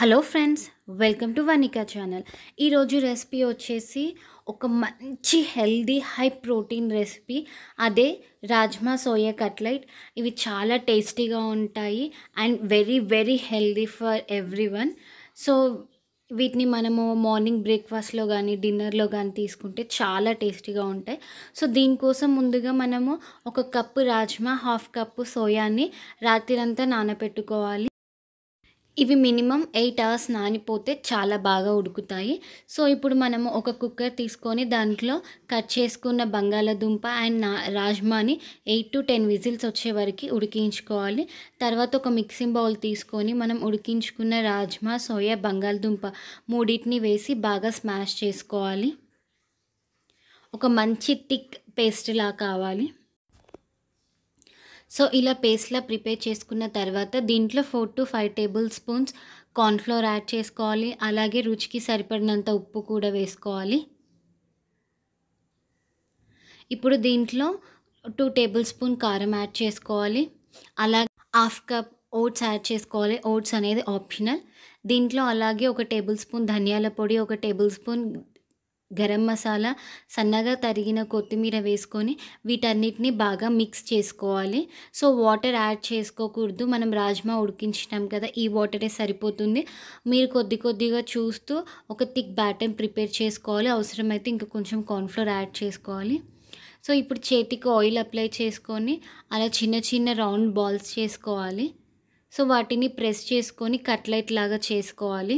hello friends welcome to Vanika channel ఈరోజు recipe వచ్చేసి ఒక మంచి హెల్దీ హై ప్రోటీన్ రెసిపీ అదే రాజ్మా సోయా కట్లెట్ ఇవి చాలా టేస్టీగా ఉంటాయి and very very healthy for everyone so వీటిని మనము మార్నింగ్ బ్రేక్ఫాస్ట్లో కానీ డిన్నర్లో కానీ తీసుకుంటే చాలా టేస్టీగా ఉంటాయి సో దీనికోసం ముందుగా మనము ఒక కప్పు రాజ్మా హాఫ్ కప్పు సోయాని అంతా నానబెట్టుకోవాలి ఇవి మినిమం ఎయిట్ అవర్స్ నానిపోతే చాలా బాగా ఉడుకుతాయి సో ఇప్పుడు మనము ఒక కుక్కర్ తీసుకొని దాంట్లో కట్ చేసుకున్న బంగాళదుంప అండ్ రాజ్మాని ఎయిట్ టు టెన్ విజిల్స్ వచ్చే వరకు ఉడికించుకోవాలి తర్వాత ఒక మిక్సింగ్ బౌల్ తీసుకొని మనం ఉడికించుకున్న రాజ్మా సోయా బంగాళదుంప మూడింటిని వేసి బాగా స్మాష్ చేసుకోవాలి ఒక మంచి థిక్ పేస్ట్ లా కావాలి సో ఇలా పేస్ట్లా ప్రిపేర్ చేసుకున్న తర్వాత దీంట్లో four to five tablespoons cornflour add చేసుకోవాలి అలాగే రుచికి సరిపడినంత ఉప్పు కూడా వేసుకోవాలి ఇప్పుడు దీంట్లో టూ టేబుల్ స్పూన్ కారం యాడ్ చేసుకోవాలి అలాగే హాఫ్ కప్ ఓట్స్ యాడ్ చేసుకోవాలి ఓట్స్ అనేది ఆప్షనల్ దీంట్లో అలాగే ఒక టేబుల్ స్పూన్ ధనియాల పొడి ఒక టేబుల్ స్పూన్ గరం మసాలా సన్నగా తరిగిన కొత్తిమీర వేసుకొని వీటన్నిటిని బాగా మిక్స్ చేసుకోవాలి సో వాటర్ యాడ్ చేసుకోకూడదు మనం రాజ్మా ఉడికించినాం కదా ఈ వాటరే సరిపోతుంది మీరు కొద్ది కొద్దిగా చూస్తూ ఒక థిక్ బ్యాటర్ ప్రిపేర్ చేసుకోవాలి అవసరమైతే ఇంకా కొంచెం కార్న్ఫ్లోర్ యాడ్ చేసుకోవాలి సో ఇప్పుడు చేతికి ఆయిల్ అప్లై చేసుకొని అలా చిన్న చిన్న రౌండ్ బాల్స్ చేసుకోవాలి సో వాటిని ప్రెస్ చేసుకొని కట్లెట్ లాగా చేసుకోవాలి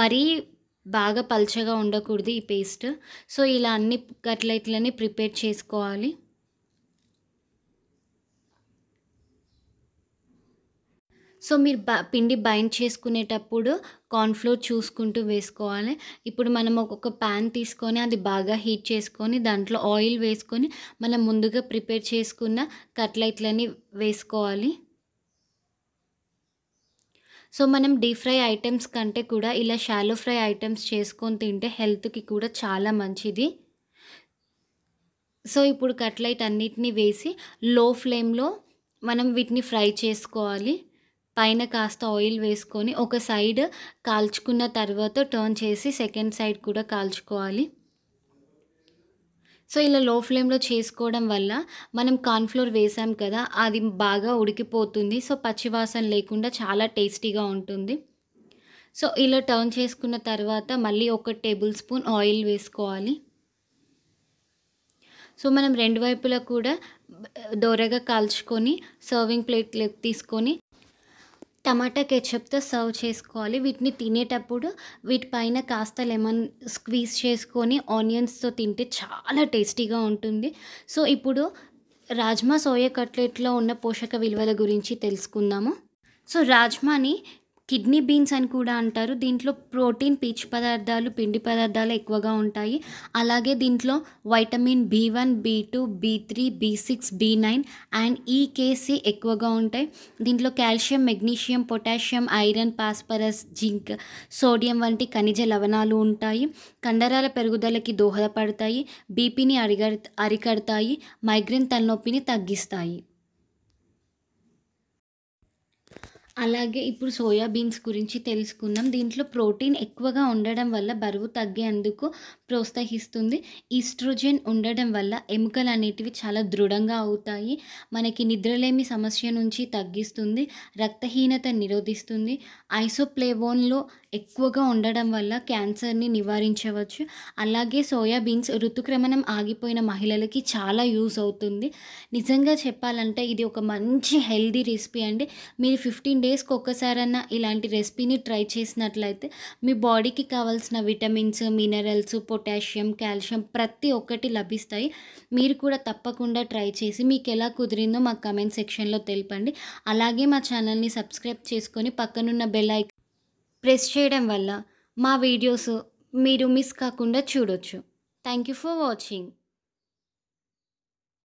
మరీ బాగా పల్చగా ఉండకూడదు ఈ పేస్ట్ సో ఇలా అన్ని గట్ల ప్రిపేర్ చేసుకోవాలి సో మీరు బ పిండి బైండ్ చేసుకునేటప్పుడు కార్న్ఫ్లోర్ చూసుకుంటూ వేసుకోవాలి ఇప్పుడు మనం ఒక్కొక్క ప్యాన్ తీసుకొని అది బాగా హీట్ చేసుకొని దాంట్లో ఆయిల్ వేసుకొని మనం ముందుగా ప్రిపేర్ చేసుకున్న కట్లైట్లని వేసుకోవాలి సో మనం డీప్ ఫ్రై ఐటమ్స్ కంటే కూడా ఇలా షాలో ఫ్రై ఐటమ్స్ చేసుకొని తింటే హెల్త్కి కూడా చాలా మంచిది సో ఇప్పుడు కట్లైట్ అన్నిటినీ వేసి లో ఫ్లేమ్లో మనం వీటిని ఫ్రై చేసుకోవాలి పైన కాస్త ఆయిల్ వేసుకొని ఒక సైడ్ కాల్చుకున్న తర్వాత టర్న్ చేసి సెకండ్ సైడ్ కూడా కాల్చుకోవాలి సో ఇలా లో ఫ్లేమ్లో చేసుకోవడం వల్ల మనం కార్న్ఫ్లోర్ వేసాం కదా అది బాగా ఉడికిపోతుంది సో పచ్చివాసన లేకుండా చాలా టేస్టీగా ఉంటుంది సో ఇలా టర్న్ చేసుకున్న తర్వాత మళ్ళీ ఒక టేబుల్ స్పూన్ ఆయిల్ వేసుకోవాలి సో మనం రెండు వైపులా కూడా దోరగా కాల్చుకొని సర్వింగ్ ప్లేట్లోకి తీసుకొని టమాటా కెచప్తో సర్వ్ చేసుకోవాలి వీటిని తినేటప్పుడు వీటిపైన కాస్త లెమన్ స్క్వీజ్ చేసుకొని ఆనియన్స్తో తింటే చాలా టేస్టీగా ఉంటుంది సో ఇప్పుడు రాజ్మా సోయా కట్లెట్లో ఉన్న పోషక విలువల గురించి తెలుసుకుందాము సో రాజ్మాని కిడ్నీ బీన్స్ అని కూడా అంటారు దీంట్లో ప్రోటీన్ పీచు పదార్థాలు పిండి పదార్థాలు ఎక్కువగా ఉంటాయి అలాగే దీంట్లో vitamin B one B two B three B six B nine and ఈకేసీ ఎక్కువగా ఉంటాయి దీంట్లో calcium magnesium potassium iron phosphorus zinc sodium వంటి ఖనిజ లవణాలు ఉంటాయి కండరాల పెరుగుదలకి దోహదపడతాయి బీపీని అరిగ అరికడతాయి మైగ్రేన్ తలనొప్పిని తగ్గిస్తాయి అలాగే ఇప్పుడు సోయాబీన్స్ గురించి తెలుసుకుందాం దీంట్లో ప్రోటీన్ ఎక్కువగా ఉండడం వల్ల బరువు తగ్గేందుకు ప్రోత్సహిస్తుంది ఈస్ట్రోజెన్ ఉండడం వల్ల ఎముకలు అనేటివి చాలా దృఢంగా అవుతాయి మనకి నిద్రలేమి సమస్య నుంచి తగ్గిస్తుంది రక్తహీనత నిరోధిస్తుంది ఐసోప్లేవోన్లో ఎక్కువగా ఉండడం వల్ల క్యాన్సర్ని నివారించవచ్చు అలాగే సోయాబీన్స్ ఋతుక్రమణం ఆగిపోయిన మహిళలకి చాలా యూజ్ అవుతుంది నిజంగా చెప్పాలంటే ఇది ఒక మంచి హెల్దీ రెసిపీ అండి మీరు ఫిఫ్టీన్ డేస్కి ఒక్కసారన్నా ఇలాంటి రెసిపీని ట్రై చేసినట్లయితే మీ బాడీకి కావాల్సిన విటమిన్స్ మినరల్స్ పొటాషియం కాల్షియం ప్రతి ఒక్కటి లభిస్తాయి మీరు కూడా తప్పకుండా ట్రై చేసి మీకు ఎలా కుదిరిందో మా కమెంట్ సెక్షన్లో తెలిపండి అలాగే మా ఛానల్ని సబ్స్క్రైబ్ చేసుకొని పక్కనున్న బెల్ ప్రెస్ చేయడం వల్ల మా వీడియోస్ మీరు మిస్ కాకుండా చూడొచ్చు థ్యాంక్ యూ ఫర్ వాచింగ్